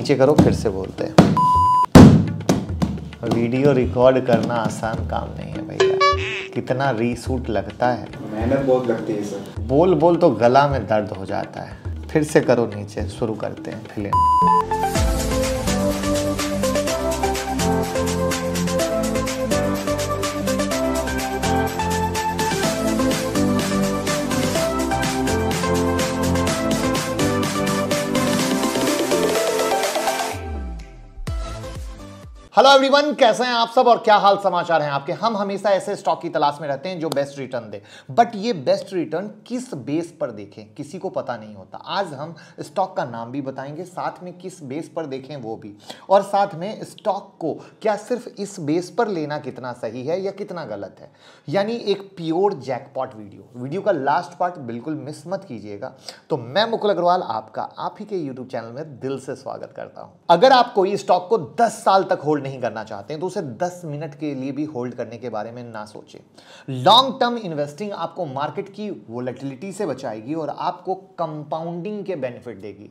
नीचे करो फिर से बोलते हैं वीडियो रिकॉर्ड करना आसान काम नहीं है भैया कितना रीसूट लगता है मेहनत बहुत लगती है सर बोल बोल तो गला में दर्द हो जाता है फिर से करो नीचे शुरू करते हैं फिल्म हेलो एवरीवन कैसे हैं आप सब और क्या हाल समाचार हैं आपके हम हमेशा ऐसे स्टॉक की तलाश में रहते हैं जो बेस्ट रिटर्न दे बट ये बेस्ट रिटर्न किस बेस पर देखें किसी को पता नहीं होता आज हम स्टॉक का नाम भी बताएंगे साथ में किस बेस पर देखें वो भी और साथ में स्टॉक को क्या सिर्फ इस बेस पर लेना कितना सही है या कितना गलत है यानी एक प्योर जैकपॉट वीडियो वीडियो का लास्ट पार्ट बिल्कुल मिस मत कीजिएगा तो मैं मुकुल अग्रवाल आपका आप ही के यूट्यूब चैनल में दिल से स्वागत करता हूँ अगर आप कोई स्टॉक को दस साल तक होल्ड नहीं करना चाहते हैं तो उसे 10 मिनट के लिए भी होल्ड करने के बारे में ना सोचें लॉन्ग टर्म इन्वेस्टिंग आपको मार्केट की वोलेटिलिटी से बचाएगी और आपको कंपाउंडिंग के बेनिफिट देगी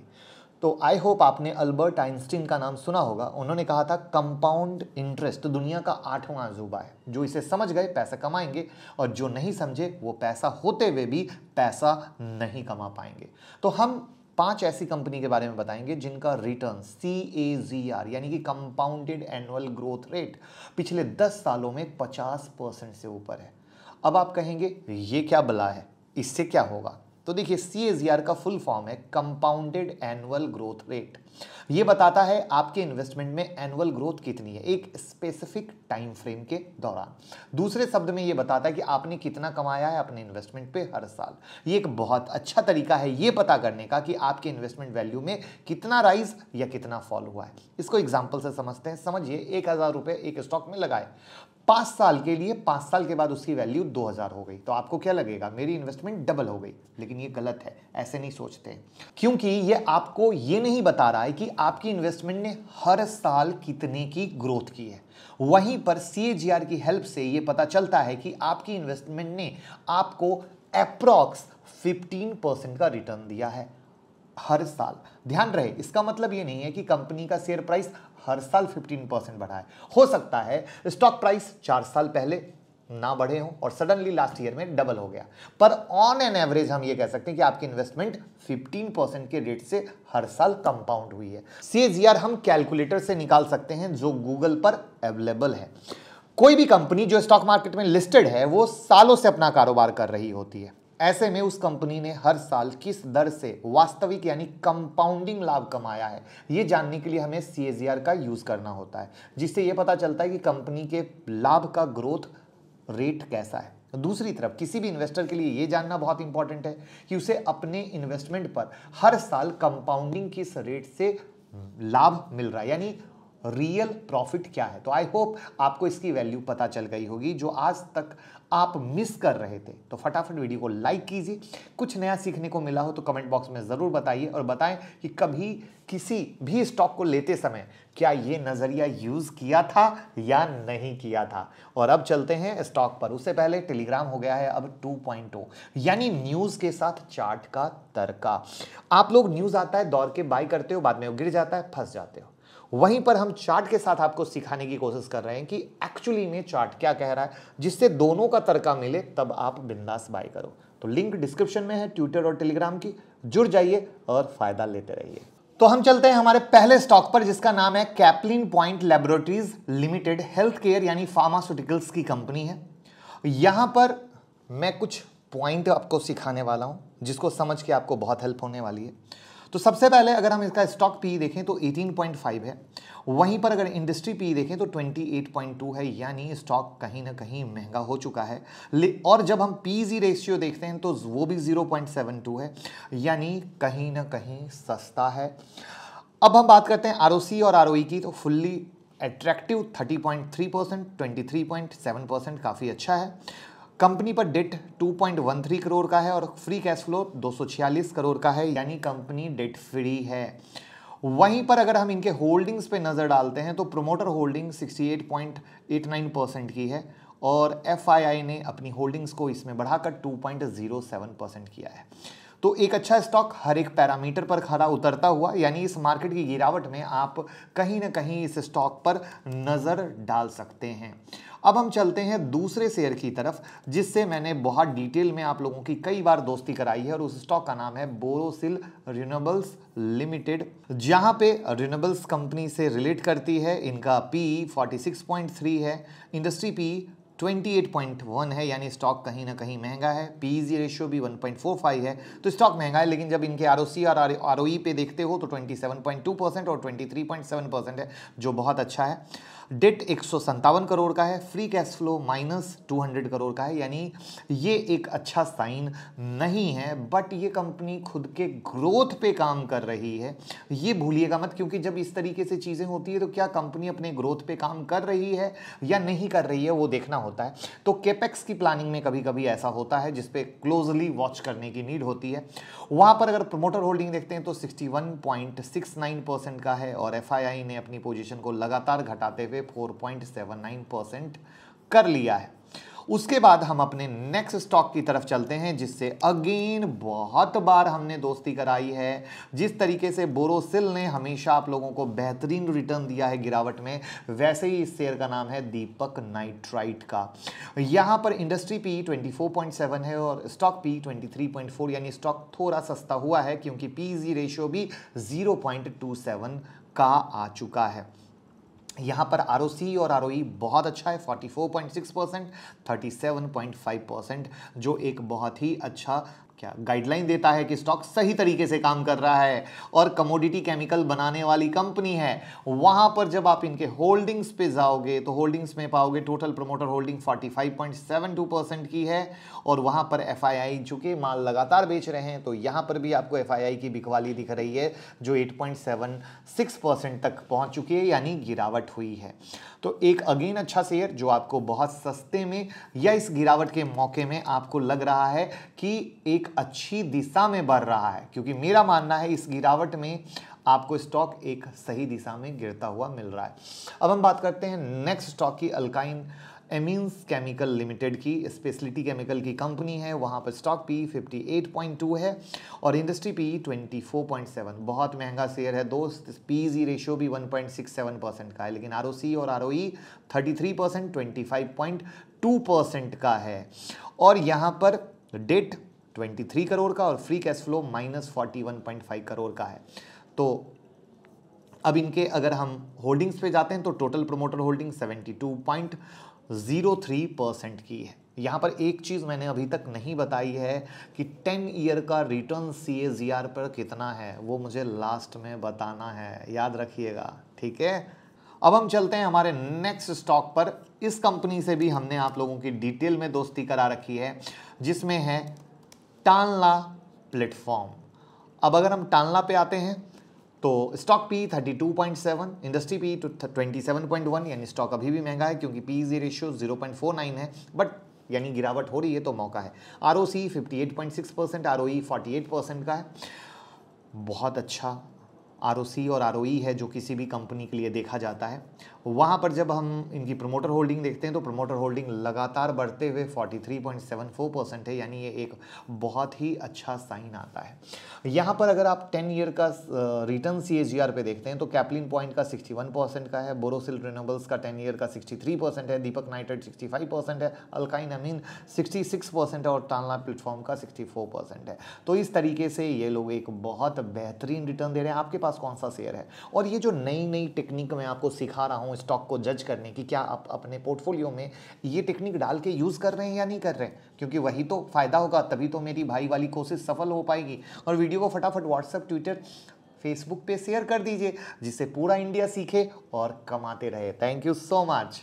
तो आई होप आपने अल्बर्ट आइंस्टीन का नाम सुना होगा उन्होंने कहा था कंपाउंड इंटरेस्ट दुनिया का आठवां अजूबा है जो इसे समझ गए पैसा कमाएंगे और जो नहीं समझे वो पैसा होते हुए भी पैसा नहीं कमा पाएंगे तो हम पांच ऐसी कंपनी के बारे में बताएंगे जिनका return C A ji are यानी कि कंपाउंडेड एनुअल ग्रोथ रेट पिछले दस सालों में पचास परसेंट से ऊपर है अब आप कहेंगे ये क्या बला है इससे क्या होगा तो देखिए सी का फुल फॉर्म है कंपाउंडेड एनुअल ग्रोथ रेट ये बताता है आपके इन्वेस्टमेंट में एनुअल ग्रोथ कितनी है एक स्पेसिफिक टाइम फ्रेम के दौरान दूसरे शब्द में ये बताता है कि आपने कितना कमाया है अपने इन्वेस्टमेंट पे हर साल ये एक बहुत अच्छा तरीका है ये पता करने का कि आपके इन्वेस्टमेंट वैल्यू में कितना राइज या कितना फॉल हुआ है इसको एग्जाम्पल से समझते हैं समझिए एक हज़ार एक स्टॉक में लगाए पांच साल के लिए पांच साल के बाद उसकी वैल्यू दो हज़ार हो गई तो आपको क्या लगेगा मेरी इन्वेस्टमेंट डबल हो गई लेकिन ये गलत है ऐसे नहीं सोचते क्योंकि ये आपको ये नहीं बता रहा है कि आपकी इन्वेस्टमेंट ने हर साल कितने की ग्रोथ की है वहीं पर सी की हेल्प से ये पता चलता है कि आपकी इन्वेस्टमेंट ने आपको अप्रॉक्स फिफ्टीन परसेंट का रिटर्न दिया है हर साल ध्यान रहे इसका मतलब ये नहीं है कि कंपनी का शेयर प्राइस हर साल 15 परसेंट बढ़ा है हो सकता है स्टॉक प्राइस चार साल पहले ना बढ़े हों और सडनली लास्ट ईयर में डबल हो गया पर ऑन एन एवरेज हम ये कह सकते हैं कि आपकी इन्वेस्टमेंट 15 परसेंट के रेट से हर साल कंपाउंड हुई है सी e हम कैलकुलेटर से निकाल सकते हैं जो गूगल पर अवेलेबल है कोई भी कंपनी जो स्टॉक मार्केट में लिस्टेड है वो सालों से अपना कारोबार कर रही होती है ऐसे में उस कंपनी ने हर साल किस दर से वास्तविक यानी कंपाउंडिंग लाभ कमाया है ये जानने के लिए हमें सी का यूज़ करना होता है जिससे ये पता चलता है कि कंपनी के लाभ का ग्रोथ रेट कैसा है दूसरी तरफ किसी भी इन्वेस्टर के लिए ये जानना बहुत इंपॉर्टेंट है कि उसे अपने इन्वेस्टमेंट पर हर साल कंपाउंडिंग किस रेट से लाभ मिल रहा है यानी रियल प्रॉफिट क्या है तो आई होप आपको इसकी वैल्यू पता चल गई होगी जो आज तक आप मिस कर रहे थे तो फटाफट वीडियो को लाइक कीजिए कुछ नया सीखने को मिला हो तो कमेंट बॉक्स में ज़रूर बताइए और बताएं कि कभी किसी भी स्टॉक को लेते समय क्या ये नज़रिया यूज़ किया था या नहीं किया था और अब चलते हैं स्टॉक पर उससे पहले टेलीग्राम हो गया है अब 2.0 यानी न्यूज़ के साथ चार्ट का तरका आप लोग न्यूज़ आता है दौड़ के बाई करते हो बाद में वो गिर जाता है फंस जाते हो वहीं पर हम चार्ट के साथ आपको सिखाने की कोशिश कर रहे हैं कि एक्चुअली में चार्ट क्या कह रहा है जिससे दोनों का तड़का मिले तब आप बिंदास बाय करो तो लिंक डिस्क्रिप्शन में है ट्विटर और टेलीग्राम की जुड़ जाइए और फायदा लेते रहिए तो हम चलते हैं हमारे पहले स्टॉक पर जिसका नाम है Caplin point laboratories limited health care यानी फार्मास्यूटिकल्स की कंपनी है यहां पर मैं कुछ पॉइंट आपको सिखाने वाला हूं जिसको समझ के आपको बहुत हेल्प होने वाली है तो सबसे पहले अगर हम इसका स्टॉक पी देखें तो 18.5 है वहीं पर अगर इंडस्ट्री पी देखें तो 28.2 है यानी स्टॉक कहीं ना कहीं महंगा हो चुका है और जब हम पी जी रेशियो देखते हैं तो वो भी 0.72 है यानी कहीं ना कहीं सस्ता है अब हम बात करते हैं आर और आर e की तो फुल्ली एट्रैक्टिव 30.3 परसेंट ट्वेंटी काफ़ी अच्छा है कंपनी पर डेट 2.13 करोड़ का है और फ्री कैश फ्लो 246 करोड़ का है यानी कंपनी डेट फ्री है वहीं पर अगर हम इनके होल्डिंग्स पे नज़र डालते हैं तो प्रोमोटर होल्डिंग 68.89 परसेंट की है और एफआईआई ने अपनी होल्डिंग्स को इसमें बढ़ाकर 2.07 परसेंट किया है तो एक अच्छा स्टॉक हर एक पैरामीटर पर खड़ा उतरता हुआ यानी इस मार्केट की गिरावट में आप कहीं ना कहीं इस स्टॉक पर नज़र डाल सकते हैं अब हम चलते हैं दूसरे शेयर की तरफ जिससे मैंने बहुत डिटेल में आप लोगों की कई बार दोस्ती कराई है और उस स्टॉक का नाम है बोरोसिल रिनेबल्स लिमिटेड जहां पे रिनेबल्स कंपनी से रिलेट करती है इनका पी 46.3 है इंडस्ट्री पी 28.1 है यानी स्टॉक कहीं ना कहीं महंगा है पीजी रेशियो e भी 1.45 है तो स्टॉक महंगा है लेकिन जब इनके आर और आर e, e पे देखते हो तो 27.2 परसेंट और 23.7 परसेंट है जो बहुत अच्छा है डेट एक करोड़ का है free cash flow minus 200 crore का है यानी ये एक अच्छा साइन नहीं है बट ये कंपनी खुद के ग्रोथ पे काम कर रही है ये भूलिएगा मत क्योंकि जब इस तरीके से चीज़ें होती है तो क्या कंपनी अपने ग्रोथ पे काम कर रही है या नहीं कर रही है वो देखना होता होता है तो केपेक्स की प्लानिंग में कभी कभी ऐसा होता है जिसपे क्लोजली वॉच करने की नीड होती है वहां पर अगर प्रमोटर होल्डिंग देखते हैं तो 61.69 परसेंट का है और एफ ने अपनी पोजिशन को लगातार घटाते हुए 4.79 परसेंट कर लिया है उसके बाद हम अपने नेक्स्ट स्टॉक की तरफ चलते हैं जिससे अगेन बहुत बार हमने दोस्ती कराई है जिस तरीके से बोरोसिल ने हमेशा आप लोगों को बेहतरीन रिटर्न दिया है गिरावट में वैसे ही इस शेयर का नाम है दीपक नाइट्राइट का यहाँ पर इंडस्ट्री पी ट्वेंटी है और स्टॉक पी ट्वेंटी यानी स्टॉक थोड़ा सस्ता हुआ है क्योंकि पी रेशियो भी जीरो का आ चुका है यहाँ पर आर और आर e बहुत अच्छा है 44.6 परसेंट थर्टी परसेंट जो एक बहुत ही अच्छा क्या गाइडलाइन देता है कि स्टॉक सही तरीके से काम कर रहा है और कमोडिटी केमिकल बनाने वाली कंपनी है वहां पर जब आप इनके होल्डिंग्स पे जाओगे तो होल्डिंग्स में पाओगे टोटल प्रमोटर होल्डिंग 45.72 परसेंट की है और वहां पर एफआईआई आई चूंकि माल लगातार बेच रहे हैं तो यहां पर भी आपको एफ की बिकवाली दिख रही है जो एट तक पहुंच चुकी है यानी गिरावट हुई है तो एक अगेन अच्छा शेयर जो आपको बहुत सस्ते में या इस गिरावट के मौके में आपको लग रहा है कि एक अच्छी दिशा में बढ़ रहा है क्योंकि मेरा मानना है इस गिरावट में आपको स्टॉक एक सही दिशा में गिरता हुआ मिल रहा है अब हम बात करते हैं नेक्स्ट स्टॉक की अल्काइन एमीन्स केमिकल लिमिटेड की स्पेशलिटी केमिकल की कंपनी है वहाँ पर स्टॉक पी 58.2 है और इंडस्ट्री पी 24.7 बहुत महंगा शेयर है दोस्त पी जी रेशियो भी 1.67 परसेंट का है लेकिन आर और आर 33 परसेंट ट्वेंटी का है और यहाँ पर डेट 23 करोड़ का और free cash flow minus forty crore का है तो अब इनके अगर हम होल्डिंग्स पे जाते हैं तो टोटल प्रोमोटर होल्डिंग 72.03 परसेंट की है यहाँ पर एक चीज़ मैंने अभी तक नहीं बताई है कि 10 ईयर का return C A ji are पर कितना है वो मुझे लास्ट में बताना है याद रखिएगा ठीक है अब हम चलते हैं हमारे नेक्स्ट स्टॉक पर इस कंपनी से भी हमने आप लोगों की डिटेल में दोस्ती करा रखी है जिसमें है टानला प्लेटफॉर्म अब अगर हम टानला पे आते हैं तो स्टॉक पी 32.7 इंडस्ट्री पी तो 27.1 यानी स्टॉक अभी भी महंगा है क्योंकि पी जी रेशियो 0.49 है बट यानी गिरावट हो रही है तो मौका है R O C fifty eight point six percent R O E forty eight percent का है बहुत अच्छा आर ओ सी और आर ओ ई है जो किसी भी कंपनी के लिए देखा जाता है वहाँ पर जब हम इनकी प्रमोटर होल्डिंग देखते हैं तो प्रमोटर होल्डिंग लगातार बढ़ते हुए 43.74 परसेंट है यानी ये एक बहुत ही अच्छा साइन आता है यहाँ पर अगर आप 10 ईयर का रिटर्न सी पे देखते हैं तो कैपलिन पॉइंट का 61 परसेंट का है बोरोसिल रिनोबल्स का 10 ईयर का 63 परसेंट है दीपक नाइटेड 65 परसेंट है अल्काइन अमीन 66 परसेंट है और टालना प्लेटफॉर्म का 64 परसेंट है तो इस तरीके से ये लोग एक बहुत बेहतरीन रिटर्न दे रहे हैं आपके पास कौन सा शेयर है और ये जो नई नई टेक्निक मैं आपको सिखा रहा हूँ स्टॉक को जज करने की क्या आप अपने पोर्टफोलियो में ये टेक्निक डाल के यूज़ कर रहे हैं या नहीं कर रहे हैं क्योंकि वही तो फ़ायदा होगा तभी तो मेरी भाई वाली कोशिश सफल हो पाएगी और वीडियो को फटाफट व्हाट्सअप ट्विटर फेसबुक पे शेयर कर दीजिए जिससे पूरा इंडिया सीखे और कमाते रहे थैंक यू सो मच